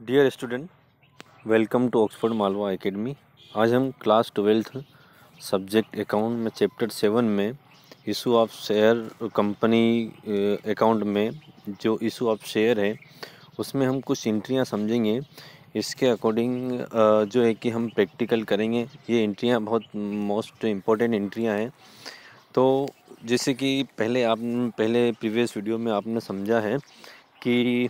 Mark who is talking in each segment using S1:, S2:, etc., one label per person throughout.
S1: dear student welcome to Oxford Malwa academy आज हम class twelfth subject account में chapter seven में issue of share company account में जो इशू ऑफ शेयर है उसमें हम कुछ इंट्रियाँ समझेंगे इसके अकॉर्डिंग eh, जो है कि हम प्रैक्टिकल करेंगे ये इंट्रियाँ बहुत मोस्ट इम्पॉर्टेंट इंट्रियाँ हैं तो जैसे कि पहले आप पहले प्रीवियस वीडियो में आपने समझा है कि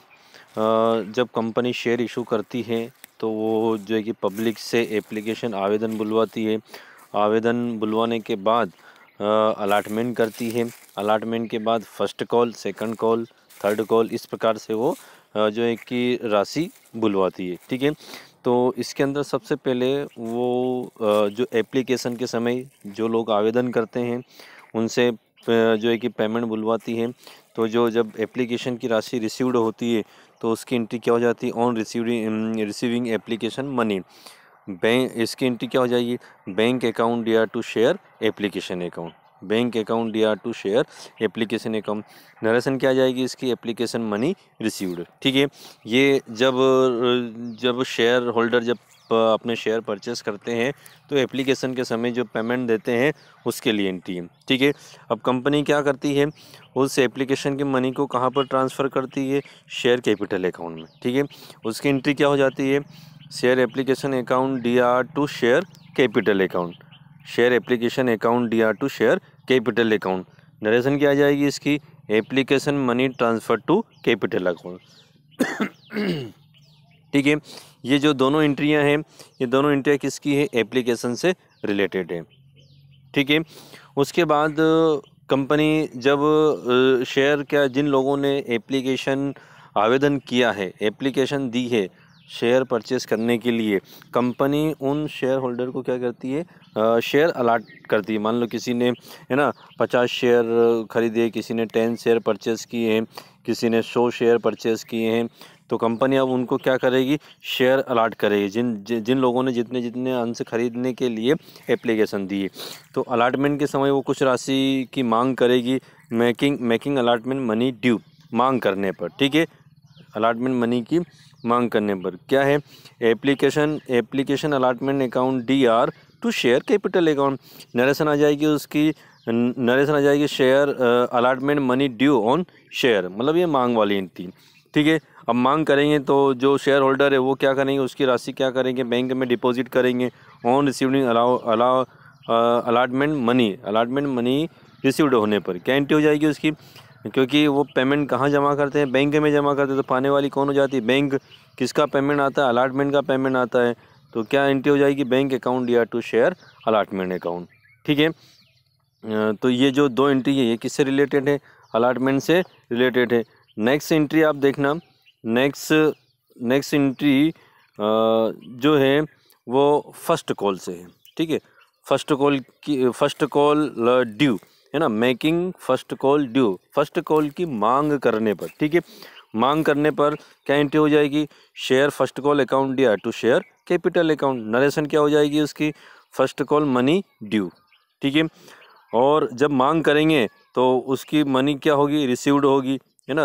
S1: जब कंपनी शेयर इशू करती है तो वो जो है कि पब्लिक से एप्लीकेशन आवेदन बुलवाती है आवेदन बुलवाने के बाद अलाटमेंट करती है अलाटमेंट के बाद first call second call third call इस प्रकार से वो जो है कि राशि बुलवाती है ठीक है तो इसके अंदर सबसे पहले वो जो एप्लीकेशन के समय जो लोग आवेदन करते हैं उनसे जो है कि पेमेंट बुलवाती है तो जो जब एप्लीकेशन की राशि रिसीव्ड होती है तो उसकी एंट्री क्या हो जाती है on receiving receiving application money bank इसकी एंट्री क्या हो जाएगी bank account D R to share application account bank account D R to share application account narration क्या जाएगी इसकी एप्लीकेशन मनी रिसीव्ड ठीक है ये जब जब शेयर होल्डर जब अपने शेयर परचेस करते हैं तो एप्लीकेशन के समय जो पेमेंट देते हैं उसके लिए एंट्री है ठीक है अब कंपनी क्या करती है उस एप्लीकेशन के मनी को कहाँ पर ट्रांसफ़र करती है शेयर कैपिटल अकाउंट में ठीक है उसकी एंट्री क्या हो जाती है share application account D R to share capital account share application account D R to share capital account narration क्या आ जाएगी इसकी application money transfer to capital account ठीक है ये जो दोनों इंट्रियाँ हैं ये दोनों एंट्रियाँ किसकी है एप्लीकेशन से रिलेटेड है ठीक है उसके बाद कंपनी जब शेयर क्या जिन लोगों ने एप्लीकेशन आवेदन किया है एप्लीकेशन दी है शेयर परचेस करने के लिए कंपनी उन शेयर होल्डर को क्या करती है शेयर अलाट करती है मान लो किसी ने है ना पचास शेयर खरीदे किसी ने टेन शेयर परचेस किए हैं किसी ने सौ शेयर परचेस किए हैं तो कंपनी अब उनको क्या करेगी शेयर अलाट करेगी जिन जिन लोगों ने जितने जितने अंश खरीदने के लिए एप्लीकेशन दिए तो अलाटमेंट के समय वो कुछ राशि की मांग करेगी making making allotment money due मांग करने पर ठीक है अलाटमेंट मनी की मांग करने पर क्या है application application allotment account D R to share capital account narration आ जाएगी उसकी नरेशन आ जाएगी share allotment money due on share मतलब ये मांग वाली थी ठीक है अब मांग करेंगे तो जो शेयर होल्डर है वो क्या करेंगे उसकी राशि क्या करेंगे बैंक में डिपॉजिट करेंगे on receiving allow allow allotment money allotment money received होने पर क्या एंट्री हो जाएगी उसकी क्योंकि वो पेमेंट कहाँ जमा करते हैं बैंक में जमा करते हैं तो पाने वाली कौन हो जाती है बैंक किसका पेमेंट आता है अलाटमेंट का पेमेंट आता है तो क्या एंट्री हो जाएगी बैंक अकाउंट या टू शेयर अलाटमेंट अकाउंट ठीक है uh, तो ये जो दो एंट्री है ये किससे रिलेटेड है अलाटमेंट से रिलेटेड है नेक्स्ट एंट्री आप देखना नेक्स्ट नेक्स्ट एंट्री जो है वो फर्स्ट कॉल से है ठीक है फर्स्ट कॉल की फर्स्ट कॉल ड्यू है ना making first call due first call की मांग करने पर ठीक है मांग करने पर क्या एंट्री हो जाएगी share first call account D to share capital account narration क्या हो जाएगी उसकी फर्स्ट कॉल मनी ड्यू ठीक है और जब मांग करेंगे तो उसकी मनी क्या होगी रिसीव्ड होगी है ना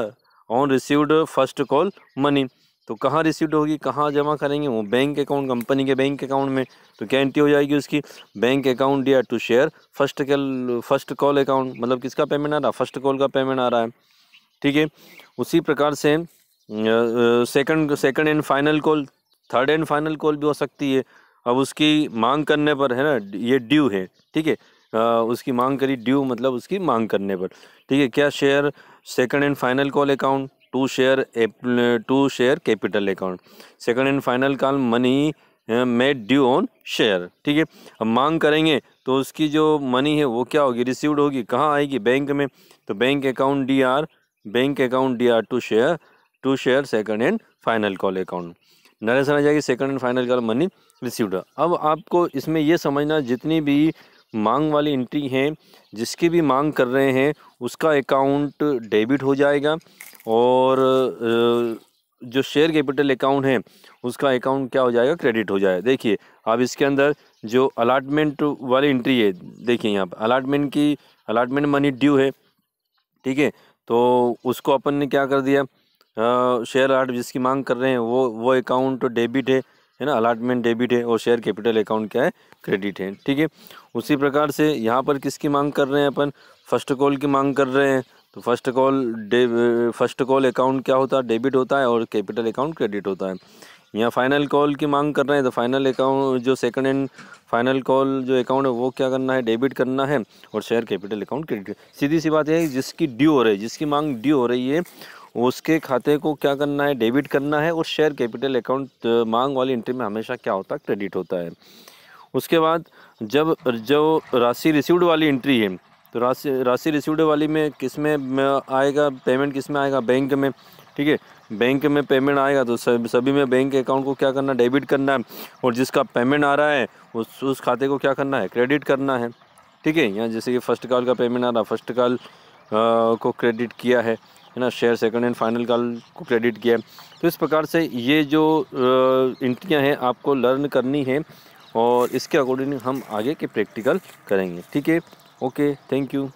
S1: on received first call money तो कहाँ रिसीव्ड होगी कहाँ जमा करेंगे वो बैंक अकाउंट कंपनी के बैंक अकाउंट में तो क्या एंट्री हो जाएगी उसकी bank account D to share first call first call account मतलब किसका पेमेंट आ रहा है फर्स्ट कॉल का पेमेंट आ रहा है ठीक है उसी प्रकार से second second and final call third and final call भी हो सकती है अब उसकी मांग करने पर है ना ये ड्यू है ठीक है उसकी मांग करी ड्यू मतलब उसकी मांग करने पर ठीक है क्या share second and final call account to share to share capital account second and final call money made due on share ठीक है अब मांग करेंगे तो उसकी जो मनी है वो क्या होगी रिसीव्ड होगी कहाँ आएगी बैंक में तो bank account D R bank account D R to share to share second and final call account narration आ जाएगी second and final call money received अब आपको इसमें यह समझना जितनी भी मांग वाली एंट्री हैं जिसकी भी मांग कर रहे हैं उसका अकाउंट डेबिट हो जाएगा और जो शेयर कैपिटल अकाउंट है उसका अकाउंट क्या हो जाएगा क्रेडिट हो जाएगा देखिए अब इसके अंदर जो अलाटमेंट वाली एंट्री है देखिए यहाँ पर अलाटमेंट की अलाटमेंट मनी ड्यू है ठीक है तो उसको अपन ने क्या कर दिया शेयर अलाट जिसकी मांग कर रहे हैं वो वो अकाउंट डेबिट है है ना अलाटमेंट डेबिट है और शेयर कैपिटल अकाउंट क्या है क्रेडिट है ठीक है उसी प्रकार से यहाँ पर किसकी मांग कर रहे हैं अपन फर्स्ट कॉल की मांग कर रहे हैं तो first call day first call account क्या होता है डेबिट होता है और कैपिटल अकाउंट क्रेडिट होता है यहाँ फाइनल कॉल की मांग कर रहे हैं तो फाइनल अकाउंट जो सेकंड एंड फाइनल कॉल जो अकाउंट है वो क्या करना है डेबिट करना है और शेयर कैपिटल अकाउंट क्रेडिट सीधी सी बात यह है जिसकी ड्यू हो रही है जिसकी मांग ड्यू हो रही है उसके खाते को क्या करना है डेबिट करना है और शेयर कैपिटल अकाउंट मांग वाली एंट्री में हमेशा क्या होता है क्रेडिट होता है उसके बाद जब जो राशि रिसीव्ड वाली एंट्री है तो राशि राशि रिसीव्ड वाली में किस में आएगा पेमेंट किस में आएगा बैंक में ठीक है बैंक में पेमेंट आएगा तो सब सभी में बैंक अकाउंट को क्या करना डेबिट करना है और जिसका पेमेंट आ रहा है उस उस खाते को क्या करना है क्रेडिट करना है ठीक है यहाँ जैसे कि फ़र्स्ट कॉल का पेमेंट आ रहा फर्स्ट कॉल को क्रेडिट किया है है ना share second and final call को क्रेडिट किया तो इस प्रकार से ये जो इंट्रियाँ हैं आपको लर्न करनी है और इसके अकॉर्डिंग हम आगे के प्रैक्टिकल करेंगे ठीक है ओके थैंक यू